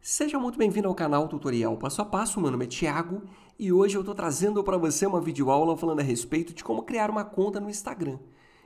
Seja muito bem-vindo ao canal Tutorial Passo a Passo, meu nome é Thiago e hoje eu estou trazendo para você uma videoaula falando a respeito de como criar uma conta no Instagram.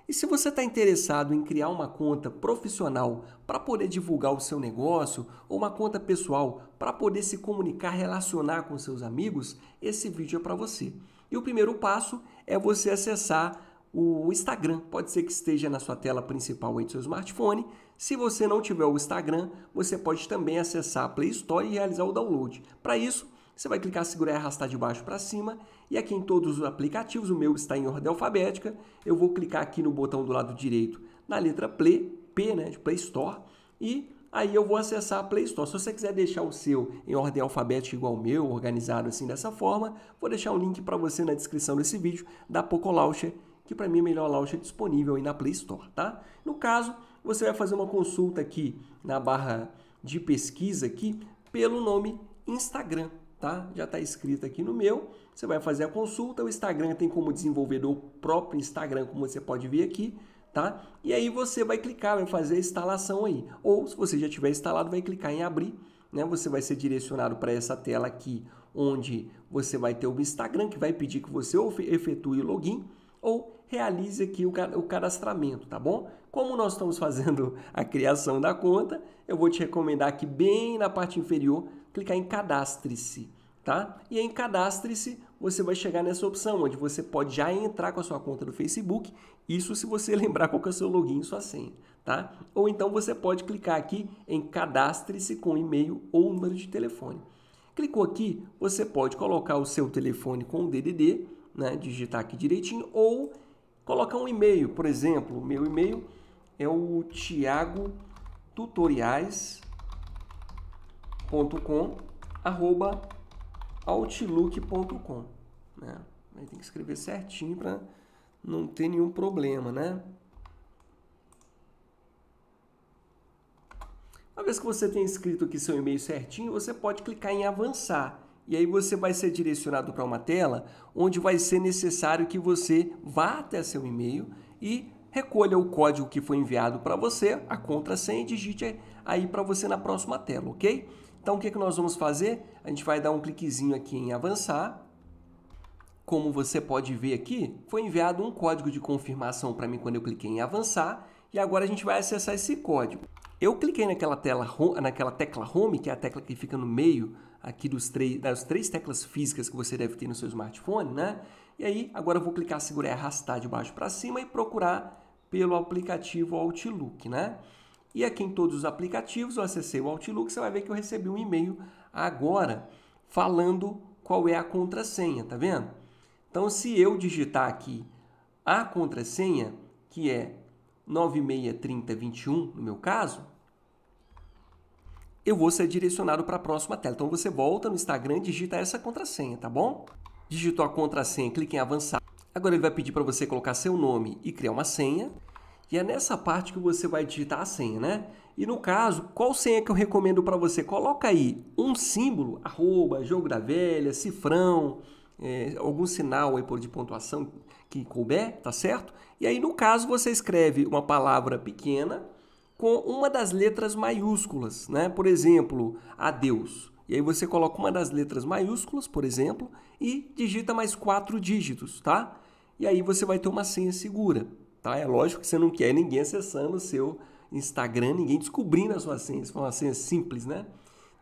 E se você está interessado em criar uma conta profissional para poder divulgar o seu negócio ou uma conta pessoal para poder se comunicar, relacionar com seus amigos, esse vídeo é para você. E o primeiro passo é você acessar o Instagram. Pode ser que esteja na sua tela principal aí do seu smartphone. Se você não tiver o Instagram, você pode também acessar a Play Store e realizar o download. Para isso, você vai clicar, segurar e arrastar de baixo para cima. E aqui em todos os aplicativos, o meu está em ordem alfabética. Eu vou clicar aqui no botão do lado direito na letra Play, P, né, de Play Store, e aí eu vou acessar a Play Store. Se você quiser deixar o seu em ordem alfabética igual o meu, organizado assim dessa forma, vou deixar o um link para você na descrição desse vídeo da Launcher que para mim é melhor launcher loja disponível aí na Play Store, tá? No caso, você vai fazer uma consulta aqui na barra de pesquisa aqui pelo nome Instagram, tá? Já está escrito aqui no meu. Você vai fazer a consulta. O Instagram tem como desenvolvedor o próprio Instagram, como você pode ver aqui, tá? E aí você vai clicar, vai fazer a instalação aí. Ou se você já tiver instalado, vai clicar em abrir, né? Você vai ser direcionado para essa tela aqui, onde você vai ter o Instagram que vai pedir que você efetue o login ou realize aqui o cadastramento, tá bom? Como nós estamos fazendo a criação da conta, eu vou te recomendar aqui bem na parte inferior, clicar em cadastre-se, tá? E em cadastre-se, você vai chegar nessa opção, onde você pode já entrar com a sua conta do Facebook, isso se você lembrar qual é o seu login e sua senha, tá? Ou então você pode clicar aqui em cadastre-se com e-mail ou número de telefone. Clicou aqui, você pode colocar o seu telefone com o DDD, né, digitar aqui direitinho, ou colocar um e-mail, por exemplo, o meu e-mail é o tiagotutoriais.com arroba outlook.com né? Aí tem que escrever certinho para não ter nenhum problema, né? Uma vez que você tem escrito aqui seu e-mail certinho, você pode clicar em avançar. E aí você vai ser direcionado para uma tela onde vai ser necessário que você vá até seu e-mail e recolha o código que foi enviado para você, a contrassenha e digite aí para você na próxima tela, ok? Então o que, é que nós vamos fazer? A gente vai dar um cliquezinho aqui em avançar. Como você pode ver aqui, foi enviado um código de confirmação para mim quando eu cliquei em avançar e agora a gente vai acessar esse código. Eu cliquei naquela, tela, naquela tecla Home, que é a tecla que fica no meio aqui dos três, das três teclas físicas que você deve ter no seu smartphone, né? E aí, agora eu vou clicar, segurar e arrastar de baixo para cima e procurar pelo aplicativo Outlook, né? E aqui em todos os aplicativos, eu acessei o Outlook, você vai ver que eu recebi um e-mail agora falando qual é a contrassenha, tá vendo? Então, se eu digitar aqui a contrassenha, que é 963021, no meu caso, eu vou ser direcionado para a próxima tela. Então você volta no Instagram e digita essa contrassenha, tá bom? Digitou a contrassenha, clique em avançar. Agora ele vai pedir para você colocar seu nome e criar uma senha. E é nessa parte que você vai digitar a senha, né? E no caso, qual senha que eu recomendo para você? Coloca aí um símbolo, arroba, jogo da velha, cifrão, é, algum sinal aí por de pontuação que couber, tá certo? E aí, no caso, você escreve uma palavra pequena com uma das letras maiúsculas, né? Por exemplo, adeus. E aí você coloca uma das letras maiúsculas, por exemplo, e digita mais quatro dígitos, tá? E aí você vai ter uma senha segura, tá? É lógico que você não quer ninguém acessando o seu Instagram, ninguém descobrindo a sua senha. Se for uma senha simples, né?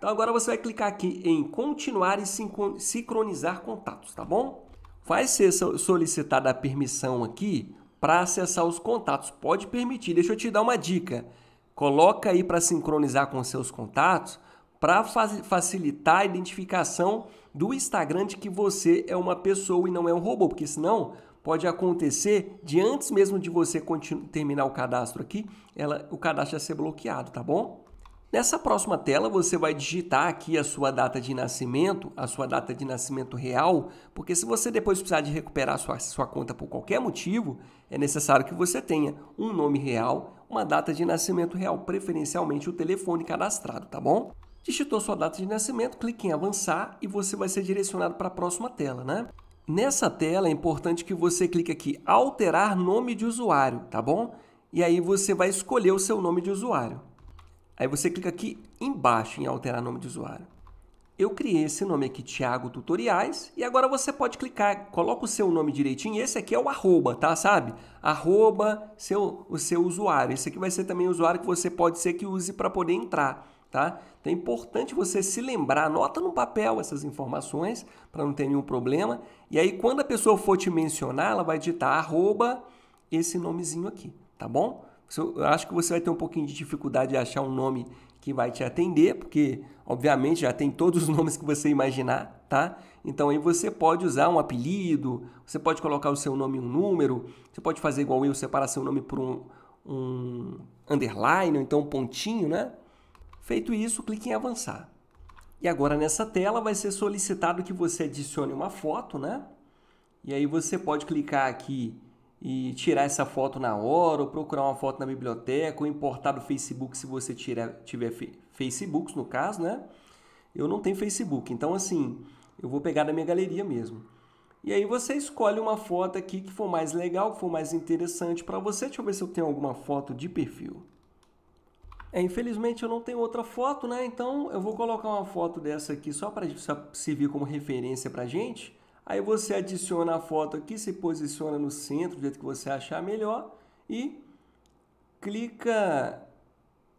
Então agora você vai clicar aqui em continuar e sincronizar contatos, tá bom? Vai ser solicitada a permissão aqui para acessar os contatos. Pode permitir. Deixa eu te dar uma dica. Coloca aí para sincronizar com seus contatos para facilitar a identificação do Instagram de que você é uma pessoa e não é um robô, porque senão pode acontecer de antes mesmo de você terminar o cadastro aqui, ela, o cadastro já ser bloqueado, tá bom? Nessa próxima tela, você vai digitar aqui a sua data de nascimento, a sua data de nascimento real, porque se você depois precisar de recuperar sua, sua conta por qualquer motivo, é necessário que você tenha um nome real, uma data de nascimento real, preferencialmente o telefone cadastrado, tá bom? Digitou sua data de nascimento, clique em avançar e você vai ser direcionado para a próxima tela, né? Nessa tela é importante que você clique aqui alterar nome de usuário, tá bom? E aí você vai escolher o seu nome de usuário. Aí você clica aqui embaixo em alterar nome de usuário. Eu criei esse nome aqui, Thiago Tutoriais, e agora você pode clicar, coloca o seu nome direitinho, esse aqui é o arroba, tá, sabe? Arroba seu, o seu usuário, esse aqui vai ser também o usuário que você pode ser que use para poder entrar, tá? Então é importante você se lembrar, anota no papel essas informações, para não ter nenhum problema, e aí quando a pessoa for te mencionar, ela vai digitar arroba esse nomezinho aqui, tá bom? Eu acho que você vai ter um pouquinho de dificuldade de achar um nome que vai te atender, porque obviamente já tem todos os nomes que você imaginar, tá? Então aí você pode usar um apelido, você pode colocar o seu nome em um número, você pode fazer igual eu, separar seu nome por um, um underline ou então um pontinho, né? Feito isso, clique em avançar. E agora nessa tela vai ser solicitado que você adicione uma foto, né? E aí você pode clicar aqui e tirar essa foto na hora, ou procurar uma foto na biblioteca, ou importar do Facebook se você tiver, tiver Facebook no caso, né? Eu não tenho Facebook, então assim, eu vou pegar da minha galeria mesmo. E aí você escolhe uma foto aqui que for mais legal, que for mais interessante para você. Deixa eu ver se eu tenho alguma foto de perfil. É, infelizmente eu não tenho outra foto, né? Então eu vou colocar uma foto dessa aqui só para servir como referência para gente. Aí você adiciona a foto aqui, se posiciona no centro, do jeito que você achar melhor e clica.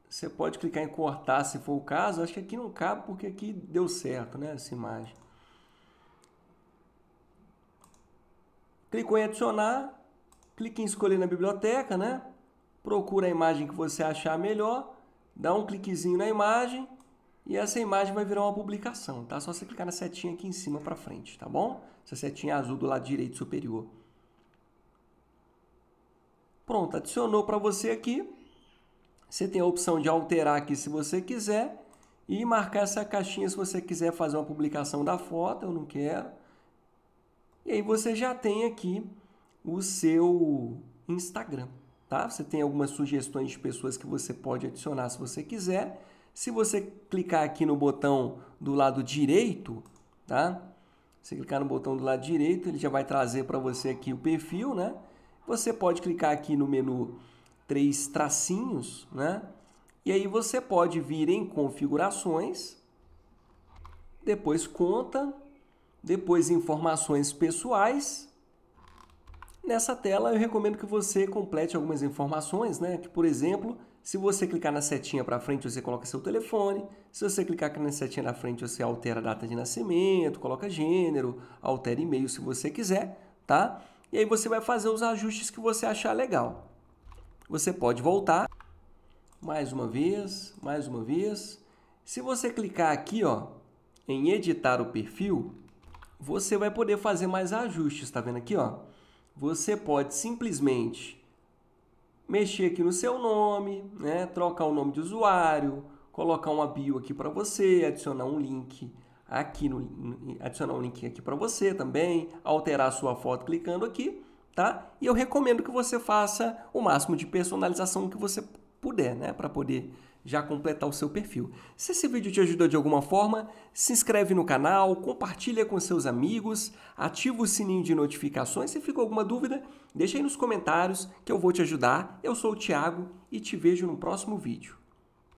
Você pode clicar em cortar se for o caso. Acho que aqui não cabe porque aqui deu certo, né? Essa imagem. Clicou em adicionar, clique em escolher na biblioteca, né? Procura a imagem que você achar melhor, dá um cliquezinho na imagem e essa imagem vai virar uma publicação, tá? Só você clicar na setinha aqui em cima para frente, tá bom? Essa setinha azul do lado direito superior. Pronto, adicionou para você aqui. Você tem a opção de alterar aqui se você quiser e marcar essa caixinha se você quiser fazer uma publicação da foto, eu não quero. E aí você já tem aqui o seu Instagram, tá? Você tem algumas sugestões de pessoas que você pode adicionar se você quiser. Se você clicar aqui no botão do lado direito, tá? Você clicar no botão do lado direito, ele já vai trazer para você aqui o perfil, né? Você pode clicar aqui no menu três tracinhos, né? E aí você pode vir em configurações, depois conta, depois informações pessoais, Nessa tela eu recomendo que você complete algumas informações, né? Que, por exemplo, se você clicar na setinha para frente, você coloca seu telefone. Se você clicar aqui na setinha da frente, você altera a data de nascimento, coloca gênero, altera e-mail se você quiser, tá? E aí você vai fazer os ajustes que você achar legal. Você pode voltar mais uma vez, mais uma vez. Se você clicar aqui, ó, em editar o perfil, você vai poder fazer mais ajustes, tá vendo aqui, ó? você pode simplesmente mexer aqui no seu nome, né? trocar o nome de usuário, colocar uma bio aqui para você, adicionar um link aqui no adicionar um link aqui para você também, alterar a sua foto clicando aqui, tá? E eu recomendo que você faça o máximo de personalização que você puder, né? Para poder já completar o seu perfil. Se esse vídeo te ajudou de alguma forma, se inscreve no canal, compartilha com seus amigos, ativa o sininho de notificações. Se ficou alguma dúvida, deixa aí nos comentários que eu vou te ajudar. Eu sou o Thiago e te vejo no próximo vídeo.